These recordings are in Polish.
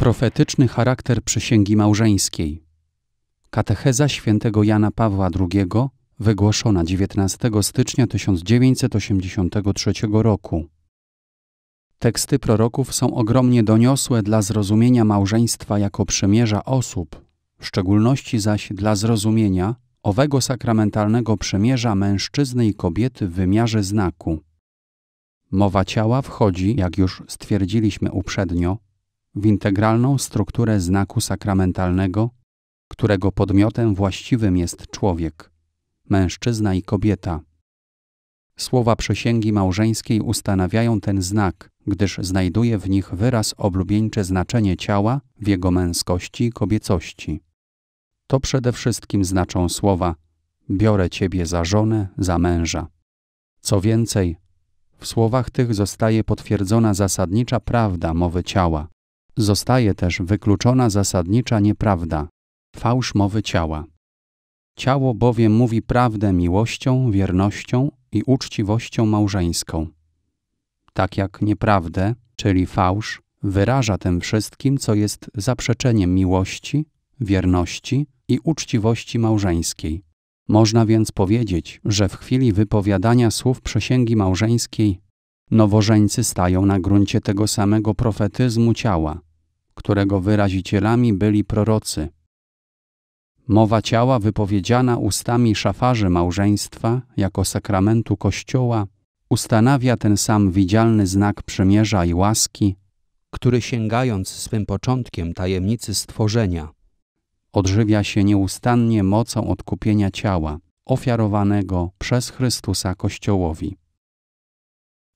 Profetyczny charakter przysięgi małżeńskiej. Katecheza świętego Jana Pawła II, wygłoszona 19 stycznia 1983 roku. Teksty proroków są ogromnie doniosłe dla zrozumienia małżeństwa jako przymierza osób, w szczególności zaś dla zrozumienia owego sakramentalnego przymierza mężczyzny i kobiety w wymiarze znaku. Mowa ciała wchodzi, jak już stwierdziliśmy uprzednio, w integralną strukturę znaku sakramentalnego, którego podmiotem właściwym jest człowiek, mężczyzna i kobieta. Słowa przysięgi małżeńskiej ustanawiają ten znak, gdyż znajduje w nich wyraz oblubieńcze znaczenie ciała w jego męskości i kobiecości. To przede wszystkim znaczą słowa: Biorę ciebie za żonę, za męża. Co więcej, w słowach tych zostaje potwierdzona zasadnicza prawda mowy ciała. Zostaje też wykluczona zasadnicza nieprawda, fałsz mowy ciała. Ciało bowiem mówi prawdę miłością, wiernością i uczciwością małżeńską. Tak jak nieprawdę, czyli fałsz, wyraża tym wszystkim, co jest zaprzeczeniem miłości, wierności i uczciwości małżeńskiej. Można więc powiedzieć, że w chwili wypowiadania słów przysięgi małżeńskiej Nowożeńcy stają na gruncie tego samego profetyzmu ciała, którego wyrazicielami byli prorocy. Mowa ciała wypowiedziana ustami szafarzy małżeństwa jako sakramentu Kościoła ustanawia ten sam widzialny znak przymierza i łaski, który sięgając swym początkiem tajemnicy stworzenia, odżywia się nieustannie mocą odkupienia ciała ofiarowanego przez Chrystusa Kościołowi.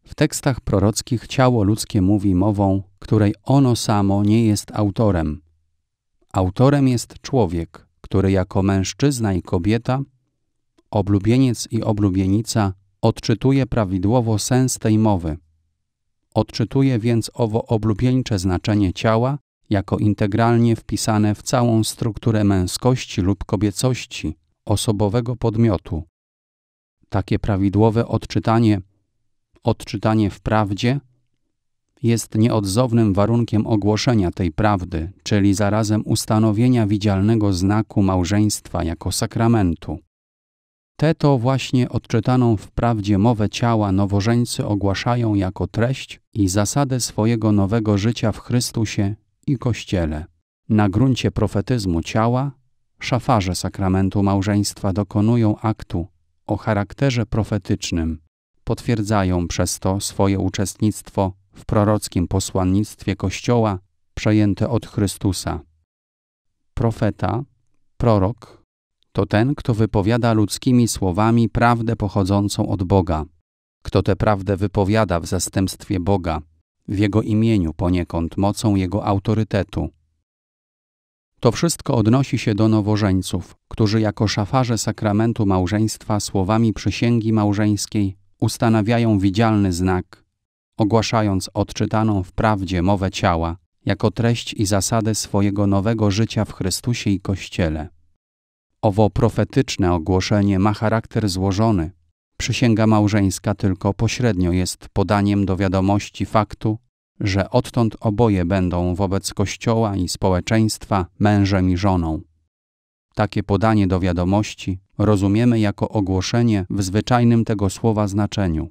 W tekstach prorockich ciało ludzkie mówi mową, której ono samo nie jest autorem. Autorem jest człowiek, który jako mężczyzna i kobieta, oblubieniec i oblubienica odczytuje prawidłowo sens tej mowy. Odczytuje więc owo oblubieńcze znaczenie ciała jako integralnie wpisane w całą strukturę męskości lub kobiecości, osobowego podmiotu. Takie prawidłowe odczytanie odczytanie w prawdzie jest nieodzownym warunkiem ogłoszenia tej prawdy, czyli zarazem ustanowienia widzialnego znaku małżeństwa jako sakramentu. Te to właśnie odczytaną w prawdzie mowę ciała nowożeńcy ogłaszają jako treść i zasadę swojego nowego życia w Chrystusie i Kościele. Na gruncie profetyzmu ciała szafarze sakramentu małżeństwa dokonują aktu o charakterze profetycznym, potwierdzają przez to swoje uczestnictwo w prorockim posłannictwie Kościoła przejęte od Chrystusa. Profeta, prorok, to ten, kto wypowiada ludzkimi słowami prawdę pochodzącą od Boga, kto tę prawdę wypowiada w zastępstwie Boga, w Jego imieniu poniekąd mocą Jego autorytetu. To wszystko odnosi się do nowożeńców, którzy jako szafarze sakramentu małżeństwa słowami przysięgi małżeńskiej ustanawiają widzialny znak, ogłaszając odczytaną w prawdzie mowę ciała jako treść i zasadę swojego nowego życia w Chrystusie i Kościele. Owo profetyczne ogłoszenie ma charakter złożony. Przysięga małżeńska tylko pośrednio jest podaniem do wiadomości faktu, że odtąd oboje będą wobec Kościoła i społeczeństwa mężem i żoną. Takie podanie do wiadomości rozumiemy jako ogłoszenie w zwyczajnym tego słowa znaczeniu.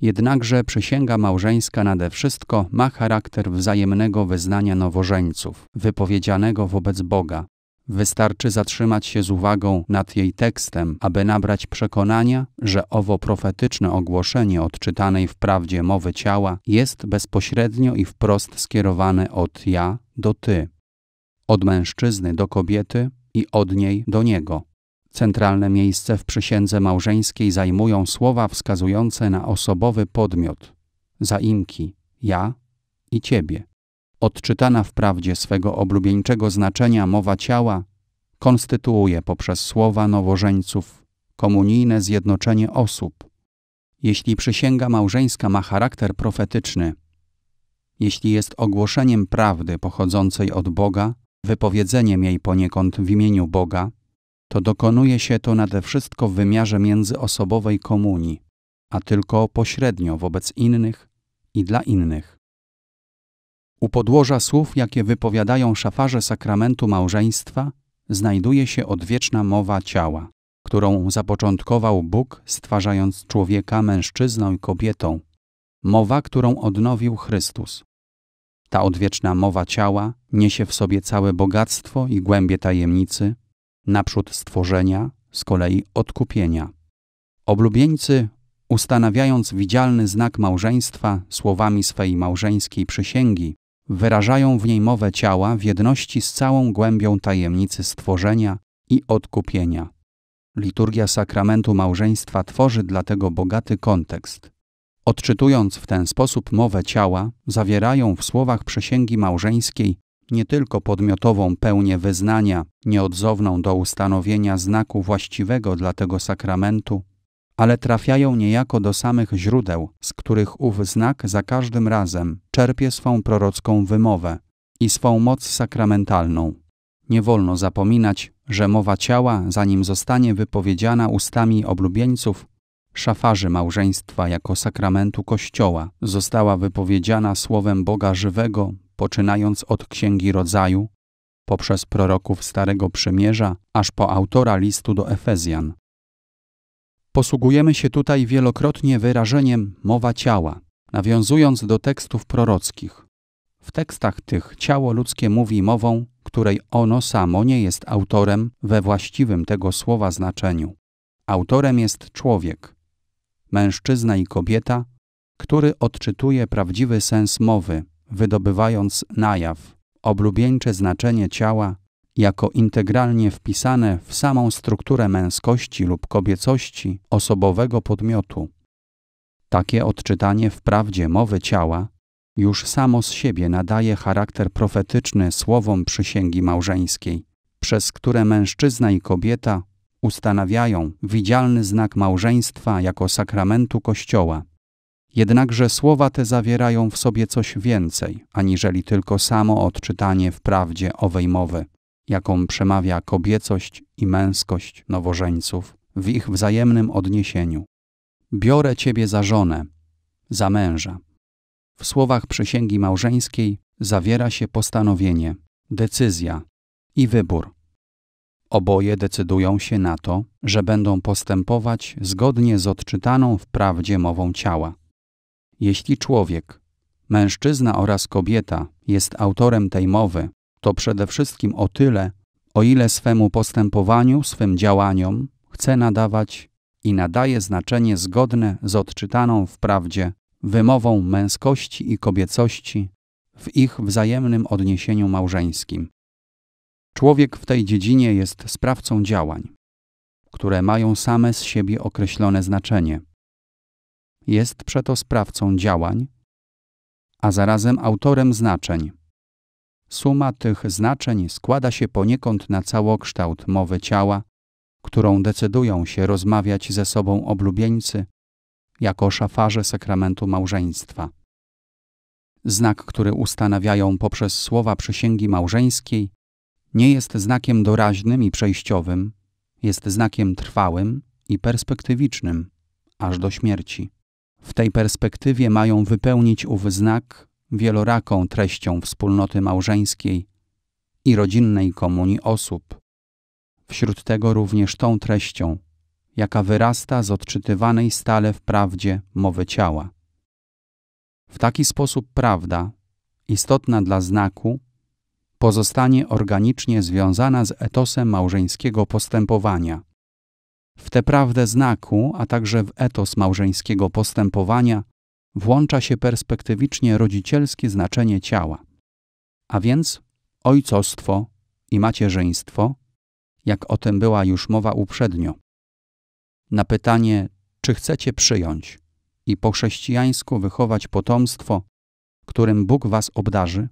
Jednakże przysięga małżeńska nade wszystko ma charakter wzajemnego wyznania nowożeńców, wypowiedzianego wobec Boga. Wystarczy zatrzymać się z uwagą nad jej tekstem, aby nabrać przekonania, że owo profetyczne ogłoszenie odczytanej w prawdzie mowy ciała jest bezpośrednio i wprost skierowane od ja do ty, od mężczyzny do kobiety i od niej do niego. Centralne miejsce w przysiędze małżeńskiej zajmują słowa wskazujące na osobowy podmiot, zaimki, ja i ciebie. Odczytana wprawdzie swego oblubieńczego znaczenia mowa ciała konstytuuje poprzez słowa nowożeńców komunijne zjednoczenie osób. Jeśli przysięga małżeńska ma charakter profetyczny, jeśli jest ogłoszeniem prawdy pochodzącej od Boga, wypowiedzeniem jej poniekąd w imieniu Boga, to dokonuje się to nade wszystko w wymiarze międzyosobowej komunii, a tylko pośrednio wobec innych i dla innych. U podłoża słów, jakie wypowiadają szafarze sakramentu małżeństwa, znajduje się odwieczna mowa ciała, którą zapoczątkował Bóg, stwarzając człowieka mężczyzną i kobietą, mowa, którą odnowił Chrystus. Ta odwieczna mowa ciała niesie w sobie całe bogactwo i głębie tajemnicy, naprzód stworzenia, z kolei odkupienia. Oblubieńcy, ustanawiając widzialny znak małżeństwa słowami swej małżeńskiej przysięgi, wyrażają w niej mowę ciała w jedności z całą głębią tajemnicy stworzenia i odkupienia. Liturgia sakramentu małżeństwa tworzy dlatego bogaty kontekst. Odczytując w ten sposób mowę ciała, zawierają w słowach przysięgi małżeńskiej nie tylko podmiotową pełnię wyznania, nieodzowną do ustanowienia znaku właściwego dla tego sakramentu, ale trafiają niejako do samych źródeł, z których ów znak za każdym razem czerpie swą prorocką wymowę i swą moc sakramentalną. Nie wolno zapominać, że mowa ciała, zanim zostanie wypowiedziana ustami oblubieńców, szafarzy małżeństwa jako sakramentu Kościoła, została wypowiedziana słowem Boga żywego poczynając od Księgi Rodzaju, poprzez proroków Starego Przymierza, aż po autora listu do Efezjan. Posługujemy się tutaj wielokrotnie wyrażeniem mowa ciała, nawiązując do tekstów prorockich. W tekstach tych ciało ludzkie mówi mową, której ono samo nie jest autorem we właściwym tego słowa znaczeniu. Autorem jest człowiek, mężczyzna i kobieta, który odczytuje prawdziwy sens mowy, wydobywając na jaw oblubieńcze znaczenie ciała jako integralnie wpisane w samą strukturę męskości lub kobiecości osobowego podmiotu. Takie odczytanie wprawdzie mowy ciała już samo z siebie nadaje charakter profetyczny słowom przysięgi małżeńskiej, przez które mężczyzna i kobieta ustanawiają widzialny znak małżeństwa jako sakramentu Kościoła. Jednakże słowa te zawierają w sobie coś więcej, aniżeli tylko samo odczytanie w prawdzie owej mowy, jaką przemawia kobiecość i męskość nowożeńców w ich wzajemnym odniesieniu. Biorę ciebie za żonę, za męża. W słowach przysięgi małżeńskiej zawiera się postanowienie, decyzja i wybór. Oboje decydują się na to, że będą postępować zgodnie z odczytaną w prawdzie mową ciała. Jeśli człowiek, mężczyzna oraz kobieta, jest autorem tej mowy, to przede wszystkim o tyle, o ile swemu postępowaniu, swym działaniom chce nadawać i nadaje znaczenie zgodne z odczytaną wprawdzie wymową męskości i kobiecości w ich wzajemnym odniesieniu małżeńskim. Człowiek w tej dziedzinie jest sprawcą działań, które mają same z siebie określone znaczenie – jest przeto sprawcą działań, a zarazem autorem znaczeń. Suma tych znaczeń składa się poniekąd na całokształt mowy ciała, którą decydują się rozmawiać ze sobą oblubieńcy jako szafarze sakramentu małżeństwa. Znak, który ustanawiają poprzez słowa przysięgi małżeńskiej, nie jest znakiem doraźnym i przejściowym, jest znakiem trwałym i perspektywicznym, aż do śmierci. W tej perspektywie mają wypełnić ów znak wieloraką treścią wspólnoty małżeńskiej i rodzinnej komunii osób. Wśród tego również tą treścią, jaka wyrasta z odczytywanej stale w prawdzie mowy ciała. W taki sposób prawda, istotna dla znaku, pozostanie organicznie związana z etosem małżeńskiego postępowania – w tę prawdę znaku, a także w etos małżeńskiego postępowania włącza się perspektywicznie rodzicielskie znaczenie ciała. A więc ojcostwo i macierzyństwo, jak o tym była już mowa uprzednio. Na pytanie, czy chcecie przyjąć i po chrześcijańsku wychować potomstwo, którym Bóg was obdarzy?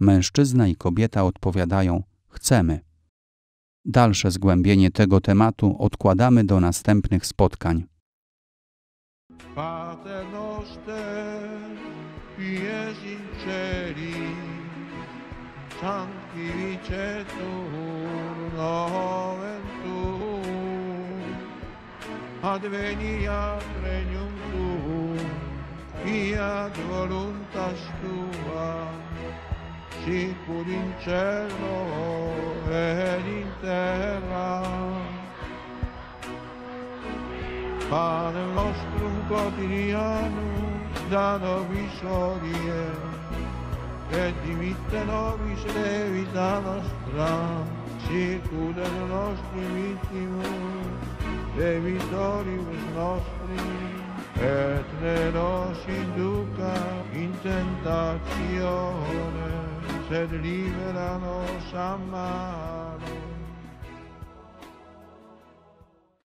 Mężczyzna i kobieta odpowiadają: Chcemy. Dalsze zgłębienie tego tematu odkładamy do następnych spotkań. regnum tuum, fiat voluntas tua, sicuro in cielo ed in terra. Padre nostro quotidiano, da noi sorrie, e dimitte nobis vita nostra, sicuro del nostro vittimo, e vittorius nostri, e tre rossi induca in tentazione, sed libera nos a amar. Er.